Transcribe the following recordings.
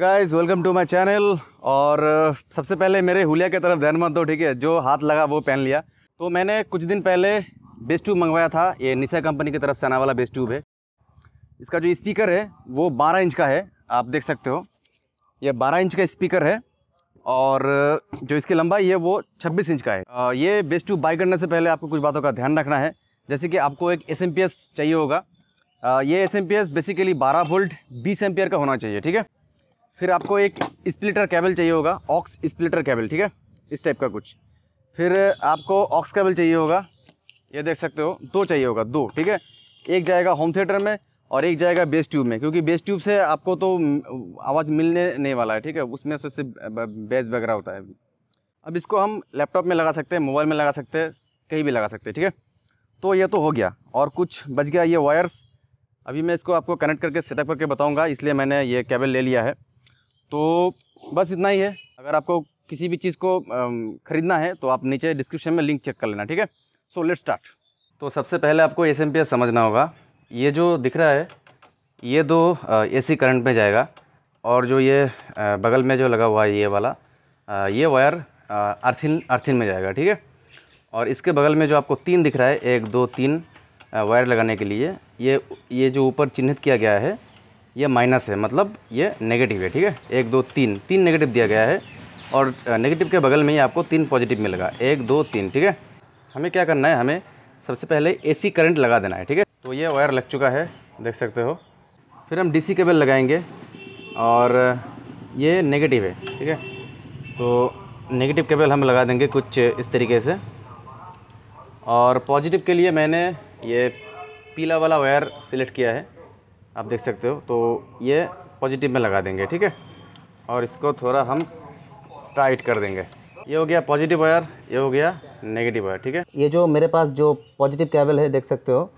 guys welcome to my channel और uh, सबसे पहले मेरे हुलिया की तरफ ध्यान मत दो ठीक है जो हाथ लगा वो पहन लिया तो मैंने कुछ दिन पहले बेस्ट ट्यूब मंगवाया था ये निशा कंपनी की तरफ से आने वाला बेस्ट ट्यूब है इसका जो स्पीकर है वो 12 इंच का है आप देख सकते हो ये 12 इंच का स्पीकर है और uh, जो इसकी लंबाई है वो छब्बीस इंच का है uh, ये बेस्ट ट्यूब बाई करने से पहले आपको कुछ बातों का ध्यान रखना है जैसे कि आपको एक एस चाहिए होगा ये एस बेसिकली बारह वोल्ट बीस एम का होना चाहिए ठीक है फिर आपको एक स्प्लिटर केबल चाहिए होगा ऑक्स स्प्लिटर केबल ठीक है इस टाइप का कुछ फिर आपको ऑक्स केबल चाहिए होगा ये देख सकते हो दो चाहिए होगा दो ठीक है एक जाएगा होम थिएटर में और एक जाएगा बेस ट्यूब में क्योंकि बेस ट्यूब से आपको तो आवाज़ मिलने नहीं वाला है ठीक है उसमें से सिर्फ बेस वगैरह होता है अब इसको हम लैपटॉप में लगा सकते हैं मोबाइल में लगा सकते हैं कहीं भी लगा सकते हैं ठीक है तो ये तो हो गया और कुछ बच गया ये वायर्स अभी मैं इसको आपको कनेक्ट करके सेटअप करके बताऊँगा इसलिए मैंने ये केबल ले लिया है तो बस इतना ही है अगर आपको किसी भी चीज़ को ख़रीदना है तो आप नीचे डिस्क्रिप्शन में लिंक चेक कर लेना ठीक है सो लेट स्टार्ट तो सबसे पहले आपको एस समझना होगा ये जो दिख रहा है ये दो एसी करंट में जाएगा और जो ये बगल में जो लगा हुआ है ये वाला ये वायर अर्थिन अर्थिन में जाएगा ठीक है और इसके बगल में जो आपको तीन दिख रहा है एक दो तीन वायर लगाने के लिए ये ये जो ऊपर चिन्हित किया गया है ये माइनस है मतलब ये नेगेटिव है ठीक है एक दो तीन तीन नेगेटिव दिया गया है और नेगेटिव के बगल में ही आपको तीन पॉजिटिव मिलेगा एक दो तीन ठीक है हमें क्या करना है हमें सबसे पहले एसी करंट लगा देना है ठीक है तो ये वायर लग चुका है देख सकते हो फिर हम डीसी केबल लगाएंगे और ये नेगेटिव है ठीक है तो नेगेटिव केबल हम लगा देंगे कुछ इस तरीके से और पॉजिटिव के लिए मैंने ये पीला वाला वायर सिलेक्ट किया है आप देख सकते हो तो ये पॉजिटिव में लगा देंगे ठीक है और इसको थोड़ा हम टाइट कर देंगे ये हो गया पॉजिटिव वायर ये हो गया नेगेटिव वायर ठीक है ये जो मेरे पास जो पॉजिटिव केबल है देख सकते हो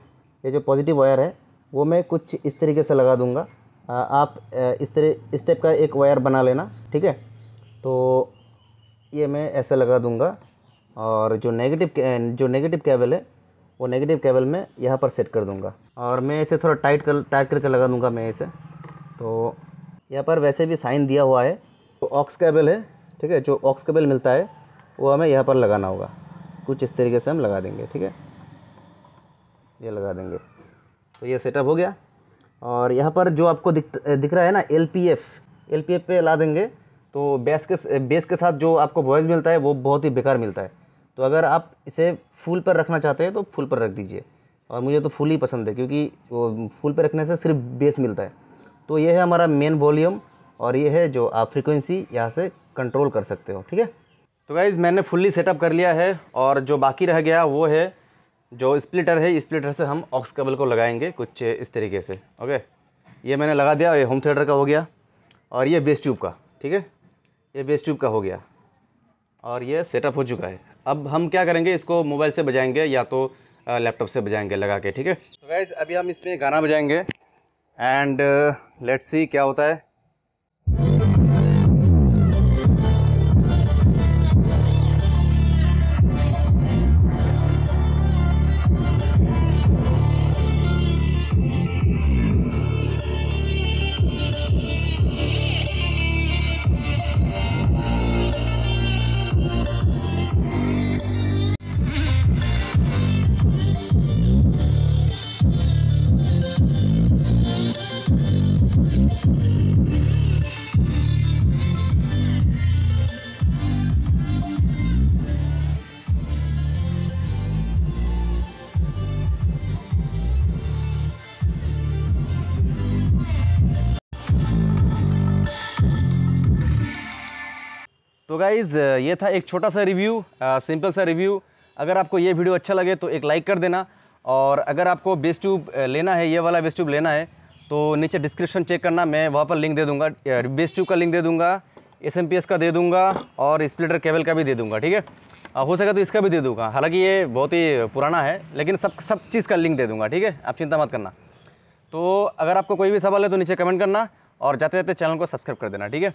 ये जो पॉजिटिव वायर है वो मैं कुछ इस तरीके से लगा दूंगा आप इस तरह इस टाइप का एक वायर बना लेना ठीक है तो ये मैं ऐसे लगा दूंगा और जो नेगेटिव जो नेगेटिव केबल है वो नेगेटिव केबल में यहाँ पर सेट कर दूँगा और मैं इसे थोड़ा टाइट कर टाइट करके लगा दूंगा मैं इसे तो यहाँ पर वैसे भी साइन दिया हुआ है तो ऑक्स केबल है ठीक है जो ऑक्स केबल मिलता है वो हमें यहाँ पर लगाना होगा कुछ इस तरीके से हम लगा देंगे ठीक है ये लगा देंगे तो ये सेटअप हो गया और यहाँ पर जो आपको दिख दिख रहा है ना L P F L P F पे ला देंगे तो बेस के बेस के साथ जो आपको वॉइस मिलता है वो बहुत ही बेकार मिलता है तो अगर आप इसे फुल पर रखना चाहते हैं तो फुल पर रख दीजिए और मुझे तो फुल ही पसंद है क्योंकि वो फुल पे रखने से सिर्फ बेस मिलता है तो ये है हमारा मेन वॉल्यूम और ये है जो आप फ्रिक्वेंसी यहाँ से कंट्रोल कर सकते हो ठीक है तो गाइज़ मैंने फुल्ली सेटअप कर लिया है और जो बाकी रह गया वो है जो स्प्लिटर है स्प्लिटर से हम ऑक्स केबल को लगाएंगे कुछ इस तरीके से ओके ये मैंने लगा दिया ये होम थिएटर का हो गया और ये बेस ट्यूब का ठीक है ये बेस ट्यूब का हो गया और ये सेटअप हो चुका है अब हम क्या करेंगे इसको मोबाइल से बजाएंगे या तो लैपटॉप से बजाएंगे लगा के ठीक है तो गैस अभी हम इसमें गाना बजाएंगे एंड लेट्स सी क्या होता है तो गाइज़ ये था एक छोटा सा रिव्यू सिंपल सा रिव्यू अगर आपको ये वीडियो अच्छा लगे तो एक लाइक कर देना और अगर आपको बेस ट्यूब लेना है ये वाला बेस ट्यूब लेना है तो नीचे डिस्क्रिप्शन चेक करना मैं वहाँ पर लिंक दे दूँगा बेस ट्यूब का लिंक दे दूँगा एस का दे दूँगा और स्प्लिटर केबल का भी दे दूँगा ठीक है हो सके तो इसका भी दे दूँगा हालाँकि ये बहुत ही पुराना है लेकिन सब सब चीज़ का लिंक दे दूँगा ठीक है आप चिंता मत करना तो अगर आपको कोई भी सवाल है तो नीचे कमेंट करना और जाते जाते चैनल को सब्सक्राइब कर देना ठीक है